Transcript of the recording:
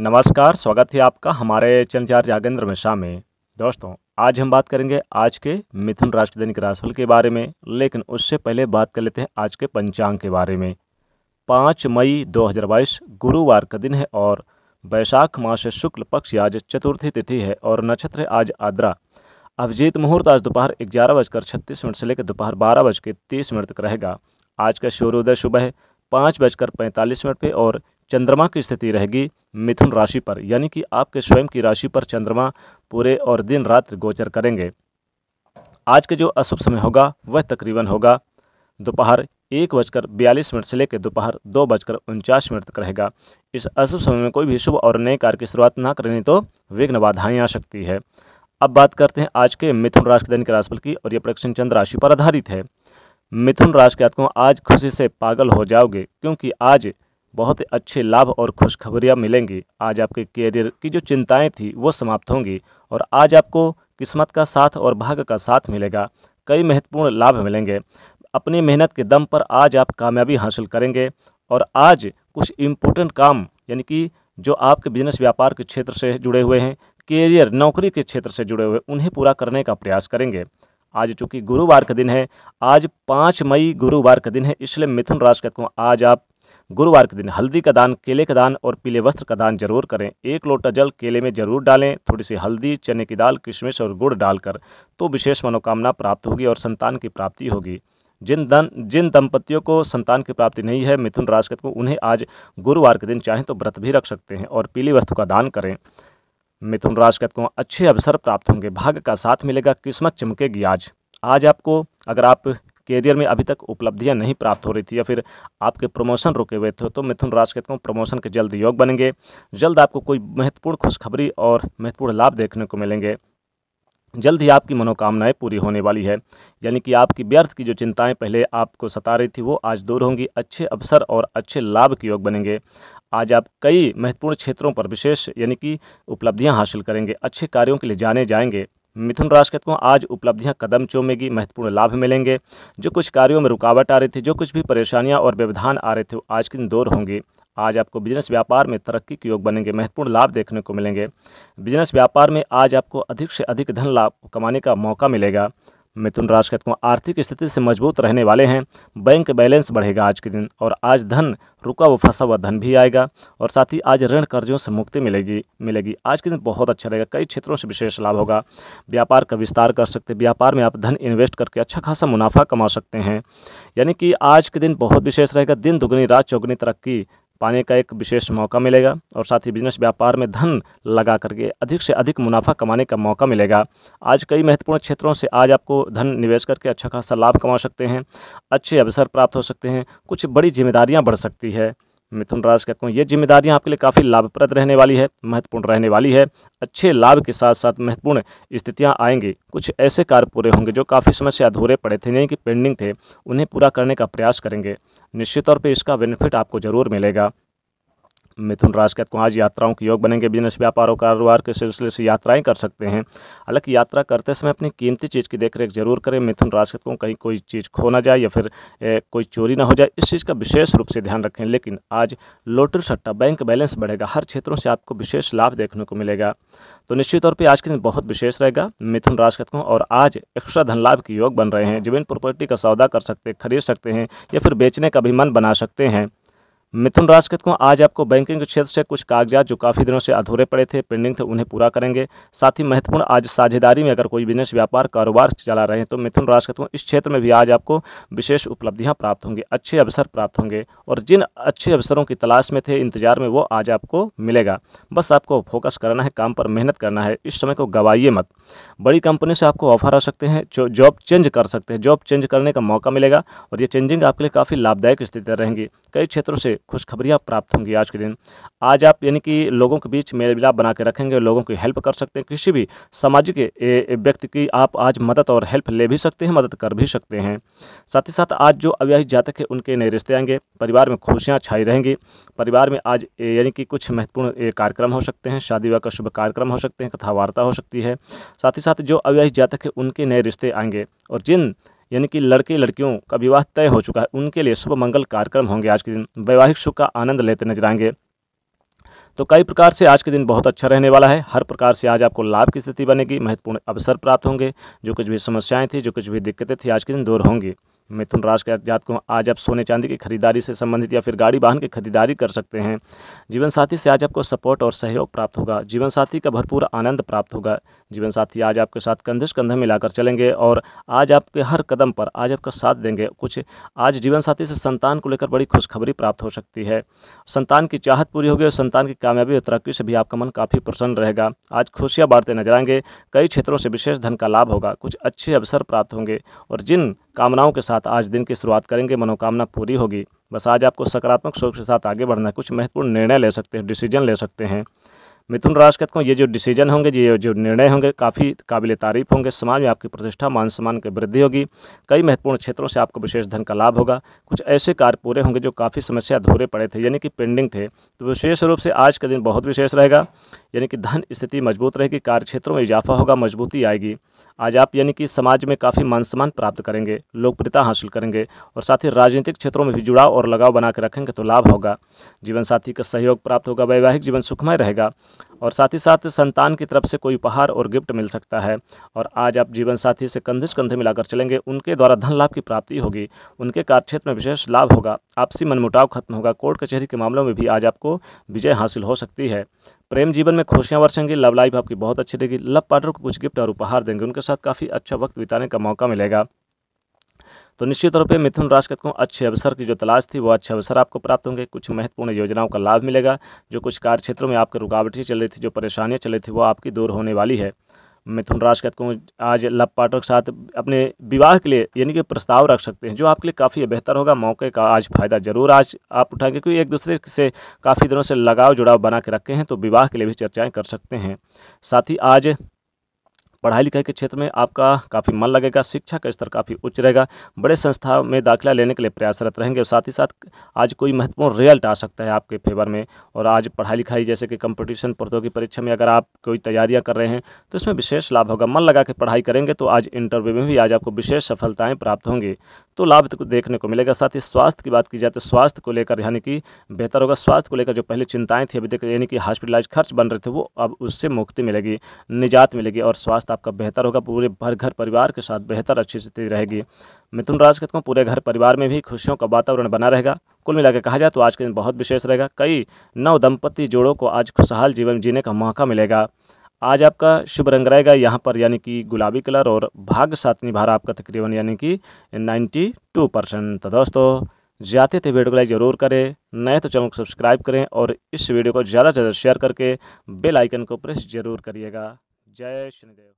नमस्कार स्वागत है आपका हमारे चैनल चार जागेंद्र मिश्रा में दोस्तों आज हम बात करेंगे आज के मिथुन राशि दैनिक राशिफल के बारे में लेकिन उससे पहले बात कर लेते हैं आज के पंचांग के बारे में पाँच मई 2022 गुरुवार का दिन है और वैशाख मास शुक्ल पक्ष आज चतुर्थी तिथि है और नक्षत्र आज आद्रा अभिजीत मुहूर्त आज दोपहर ग्यारह बजकर छत्तीस मिनट से लेकर दोपहर बारह बज के तीस मिनट तक रहेगा आज का सूर्योदय सुबह पाँच बजकर पैंतालीस मिनट पर और चंद्रमा की स्थिति रहेगी मिथुन राशि पर यानी कि आपके स्वयं की राशि पर चंद्रमा पूरे और दिन रात गोचर करेंगे आज के जो अशुभ समय होगा वह तकरीबन होगा दोपहर एक बजकर बयालीस मिनट से लेकर दोपहर दो बजकर उनचास मिनट तक रहेगा इस अशुभ समय में कोई भी शुभ और नए कार्य की शुरुआत ना करें तो विघ्न बाधाएँ आ सकती है अब बात करते हैं आज के मिथुन राशि के दैनिक राशिफल की और ये प्रेक्षण चंद्र राशि पर आधारित है मिथुन राशि के जातकों आज खुशी से पागल हो जाओगे क्योंकि आज बहुत अच्छे लाभ और खुशखबरियाँ मिलेंगी आज आपके कैरियर की जो चिंताएं थी वो समाप्त होंगी और आज आपको किस्मत का साथ और भाग्य का साथ मिलेगा कई महत्वपूर्ण लाभ मिलेंगे अपनी मेहनत के दम पर आज आप कामयाबी हासिल करेंगे और आज कुछ इम्पोर्टेंट काम यानी कि जो आपके बिजनेस व्यापार के क्षेत्र से जुड़े हुए हैं कैरियर नौकरी के क्षेत्र से जुड़े हुए उन्हें पूरा करने का प्रयास करेंगे आज चूँकि गुरुवार का दिन है आज पाँच मई गुरुवार का दिन है इसलिए मिथुन राशि का आज आप गुरुवार के दिन हल्दी का दान केले का दान और पीले वस्त्र का दान जरूर करें एक लोटा जल केले में जरूर डालें थोड़ी सी हल्दी चने की दाल किशमिश और गुड़ डालकर तो विशेष मनोकामना प्राप्त होगी और संतान की प्राप्ति होगी जिन दन जिन दंपतियों को संतान की प्राप्ति नहीं है मिथुन राजगत को उन्हें आज गुरुवार के दिन चाहें तो व्रत भी रख सकते हैं और पीली वस्तु का दान करें मिथुन राजगत को अच्छे अवसर प्राप्त होंगे भाग्य का साथ मिलेगा किस्मत चमकेगी आज आज आपको अगर आप कैरियर में अभी तक उपलब्धियां नहीं प्राप्त हो रही थी या फिर आपके प्रमोशन रुके हुए थे तो मिथुन राशि कहता हूँ प्रमोशन के जल्द योग बनेंगे जल्द आपको कोई महत्वपूर्ण खुशखबरी और महत्वपूर्ण लाभ देखने को मिलेंगे जल्द ही आपकी मनोकामनाएं पूरी होने वाली है यानी कि आपकी व्यर्थ की जो चिंताएं पहले आपको सता रही थी वो आज दूर होंगी अच्छे अवसर और अच्छे लाभ के योग बनेंगे आज आप कई महत्वपूर्ण क्षेत्रों पर विशेष यानी कि उपलब्धियां हासिल करेंगे अच्छे कार्यों के लिए जाने जाएंगे मिथुन राशि कहते आज उपलब्धियां कदम चूमेगी महत्वपूर्ण लाभ मिलेंगे जो कुछ कार्यों में रुकावट आ रही थी जो कुछ भी परेशानियां और व्यवधान आ रहे थे आज के दिन दूर होंगे आज आपको बिजनेस व्यापार में तरक्की के योग बनेंगे महत्वपूर्ण लाभ देखने को मिलेंगे बिजनेस व्यापार में आज आपको अधिक से अधिक धन लाभ कमाने का मौका मिलेगा मिथुन राशि के को आर्थिक स्थिति से मजबूत रहने वाले हैं बैंक बैलेंस बढ़ेगा आज के दिन और आज धन रुका हुआ फंसा हुआ धन भी आएगा और साथ ही आज ऋण कर्जों से मुक्ति मिलेगी मिलेगी आज के दिन बहुत अच्छा रहेगा कई क्षेत्रों से विशेष लाभ होगा व्यापार का विस्तार कर सकते व्यापार में आप धन इन्वेस्ट करके अच्छा खासा मुनाफा कमा सकते हैं यानी कि आज के दिन बहुत विशेष रहेगा दिन दोगुनी रात चौगनी तरक्की पाने का एक विशेष मौका मिलेगा और साथ ही बिजनेस व्यापार में धन लगा करके अधिक से अधिक मुनाफा कमाने का मौका मिलेगा आज कई महत्वपूर्ण क्षेत्रों से आज आपको धन निवेश करके अच्छा खासा लाभ कमा सकते हैं अच्छे अवसर प्राप्त हो सकते हैं कुछ बड़ी जिम्मेदारियाँ बढ़ सकती है मिथुन राशि का हूँ ये जिम्मेदारियाँ आपके लिए काफ़ी लाभप्रद रहने वाली है महत्वपूर्ण रहने वाली है अच्छे लाभ के साथ साथ महत्वपूर्ण स्थितियाँ आएंगी कुछ ऐसे कार्य पूरे होंगे जो काफ़ी समय से अधूरे पड़े थे यानी कि पेंडिंग थे उन्हें पूरा करने का प्रयास करेंगे निश्चित तौर पर इसका बेनिफिट आपको जरूर मिलेगा मिथुन राशि के आज यात्राओं के योग बनेंगे बिजनेस व्यापार और कारोबार के सिलसिले से यात्राएं कर सकते हैं हालांकि यात्रा करते समय अपनी कीमती चीज़ की देखरेख जरूर करें मिथुन राशि को कहीं कोई चीज़ खो ना जाए या फिर ए, कोई चोरी ना हो जाए इस चीज़ का विशेष रूप से ध्यान रखें लेकिन आज लोटरी सट्टा बैंक बैलेंस बढ़ेगा हर क्षेत्रों से आपको विशेष लाभ देखने को मिलेगा तो निश्चित तौर पर आज के दिन बहुत विशेष रहेगा मिथुन राशि का और आज एक्स्ट्रा धन लाभ के योग बन रहे हैं जमीन प्रॉपर्टी का सौदा कर सकते खरीद सकते हैं या फिर बेचने का भी मन बना सकते हैं मिथुन राशि को आज आपको बैंकिंग के क्षेत्र से कुछ कागजात जो काफ़ी दिनों से अधूरे पड़े थे पेंडिंग थे उन्हें पूरा करेंगे साथ ही महत्वपूर्ण आज साझेदारी में अगर कोई बिजनेस व्यापार कारोबार चला रहे हैं तो मिथुन राशि इस क्षेत्र में भी आज आपको विशेष उपलब्धियाँ प्राप्त होंगी अच्छे अवसर प्राप्त होंगे और जिन अच्छे अवसरों की तलाश में थे इंतजार में वो आज आपको मिलेगा बस आपको फोकस करना है काम पर मेहनत करना है इस समय को गवाइए मत बड़ी कंपनी से आपको ऑफर आ सकते हैं जॉब चेंज कर सकते हैं जॉब चेंज करने का मौका मिलेगा और ये चेंजिंग आपके लिए काफ़ी लाभदायक स्थितियाँ रहेंगी कई क्षेत्रों से खुशखबरियाँ प्राप्त होंगी आज के दिन आज आप यानी कि लोगों के बीच मेल मिलाप बना के रखेंगे लोगों की हेल्प कर सकते हैं किसी भी सामाजिक व्यक्ति की आप आज मदद और हेल्प ले भी सकते हैं मदद कर भी सकते हैं साथ ही साथ आज जो अव्याहित जातक है उनके नए रिश्ते आएंगे परिवार में खुशियाँ छाई रहेंगी परिवार में आज यानी कि कुछ महत्वपूर्ण कार्यक्रम हो सकते हैं शादी विवाह का शुभ कार्यक्रम हो सकते हैं कथावार्ता हो सकती है साथ ही साथ जो अव्याहित जातक है उनके नए रिश्ते आएंगे और जिन यानी कि लड़के लड़कियों का विवाह तय हो चुका है उनके लिए शुभ मंगल कार्यक्रम होंगे आज के दिन वैवाहिक सुख का आनंद लेते नजर आएंगे तो कई प्रकार से आज के दिन बहुत अच्छा रहने वाला है हर प्रकार से आज आपको लाभ की स्थिति बनेगी महत्वपूर्ण अवसर प्राप्त होंगे जो कुछ भी समस्याएं थी जो कुछ भी दिक्कतें थी आज के दिन दूर होंगी मिथुन राशि के जात को आज आप सोने चांदी की खरीदारी से संबंधित या फिर गाड़ी वाहन की खरीदारी कर सकते हैं जीवन साथी से आज आपको सपोर्ट और सहयोग प्राप्त होगा जीवन साथी का भरपूर आनंद प्राप्त होगा जीवन साथी आज आपके साथ कंधे कंधा मिलाकर चलेंगे और आज आपके हर कदम पर आज आपका साथ देंगे कुछ आज जीवन साथी से संतान को लेकर बड़ी खुशखबरी प्राप्त हो सकती है संतान की चाहत पूरी होगी और संतान की कामयाबी और तरक्की से भी आपका मन काफ़ी प्रसन्न रहेगा आज खुशियाँ बांटते नजर आएंगे कई क्षेत्रों से विशेष धन का लाभ होगा कुछ अच्छे अवसर प्राप्त होंगे और जिन कामनाओं के साथ आज दिन की शुरुआत करेंगे मनोकामना पूरी होगी बस आज आपको सकारात्मक सोच के साथ आगे बढ़ना है कुछ महत्वपूर्ण निर्णय ले सकते हैं डिसीजन ले सकते हैं मिथुन राशि कहते ये जो डिसीजन होंगे ये जो निर्णय होंगे काफ़ी काबिल तारीफ होंगे समाज में आपकी प्रतिष्ठा मान सम्मान की वृद्धि होगी कई महत्वपूर्ण क्षेत्रों से आपको विशेष धन का लाभ होगा कुछ ऐसे कार्य पूरे होंगे जो काफ़ी समस्या अधूरे पड़े थे यानी कि पेंडिंग थे तो विशेष रूप से आज का दिन बहुत विशेष रहेगा यानी कि धन स्थिति मजबूत रहेगी कार्य क्षेत्रों में इजाफा होगा मजबूती आएगी आज आप यानी कि समाज में काफ़ी मान सम्मान प्राप्त करेंगे लोकप्रियता हासिल करेंगे और साथ ही राजनीतिक क्षेत्रों में भी जुड़ाव और लगाव बना रखेंगे तो लाभ होगा जीवन साथी का सहयोग प्राप्त होगा वैवाहिक जीवन सुखमय रहेगा और साथ ही साथ संतान की तरफ से कोई उपहार और गिफ्ट मिल सकता है और आज आप जीवन साथी से कंधे से कंधे मिलाकर चलेंगे उनके द्वारा धन लाभ की प्राप्ति होगी उनके कार्यक्षेत्र में विशेष लाभ होगा आपसी मनमुटाव खत्म होगा कोर्ट कचहरी के मामलों में भी आज आपको विजय हासिल हो सकती है प्रेम जीवन में खुशियाँ वर्षेंगी लव लाइफ आपकी बहुत अच्छी रहेगी लव पार्टनर को कुछ गिफ्ट और उपहार देंगे उनके साथ काफ़ी अच्छा वक्त बिताने का मौका मिलेगा तो निश्चित तौर पर मिथुन राशि को अच्छे अवसर की जो तलाश थी वो अच्छे अवसर आपको प्राप्त होंगे कुछ महत्वपूर्ण योजनाओं का लाभ मिलेगा जो कुछ कार्य क्षेत्रों में आपकी रुकावटें चल रही थी जो परेशानियाँ चल रही थी वो आपकी दूर होने वाली है मिथुन राशि को आज लव पार्टनर के साथ अपने विवाह के लिए यानी कि प्रस्ताव रख सकते हैं जो आपके लिए काफ़ी बेहतर होगा मौके का आज फायदा जरूर आज आप उठाएंगे क्योंकि एक दूसरे से काफ़ी दिनों से लगाव जुड़ाव बना के रखे हैं तो विवाह के लिए भी चर्चाएं कर सकते हैं साथ ही आज पढ़ाई लिखाई के क्षेत्र में आपका काफ़ी मन लगेगा शिक्षा का स्तर काफ़ी उच्च रहेगा बड़े संस्था में दाखिला लेने के लिए प्रयासरत रहेंगे साथ ही साथ आज कोई महत्वपूर्ण रिजल्ट आ सकता है आपके फेवर में और आज पढ़ाई लिखाई जैसे कि कंपटीशन प्रतियोगी परीक्षा में अगर आप कोई तैयारियाँ कर रहे हैं तो इसमें विशेष लाभ होगा मन लगा के पढ़ाई करेंगे तो आज इंटरव्यू में भी आज आपको विशेष सफलताएँ प्राप्त होंगी तो लाभ तो देखने को मिलेगा साथ ही स्वास्थ्य की बात की जाए तो स्वास्थ्य को लेकर यानी कि बेहतर होगा स्वास्थ्य को लेकर जो पहले चिंताएं थी अभी देख यानी कि हॉस्पिटलाइज खर्च बन रहे थे वो अब उससे मुक्ति मिलेगी निजात मिलेगी और स्वास्थ्य आपका बेहतर होगा पूरे भर घर परिवार के साथ बेहतर अच्छी स्थिति रहेगी मिथुन राज के पूरे घर परिवार में भी खुशियों का वातावरण बना रहेगा कुल मिलाकर कहा जाए तो आज के दिन बहुत विशेष रहेगा कई नव दंपति जोड़ों को आज खुशहाल जीवन जीने का मौका मिलेगा आज आपका शुभ रंग रहेगा यहाँ पर यानी कि गुलाबी कलर और भाग्य साथ निभा रहा आपका तकरीबन यानी कि 92 परसेंट तो दोस्तों जाते थे वीडियो को लाइक जरूर करें नए तो चैनल को सब्सक्राइब करें और इस वीडियो को ज़्यादा से ज़्यादा शेयर करके बेलाइकन को प्रेस जरूर करिएगा जय शनिदेव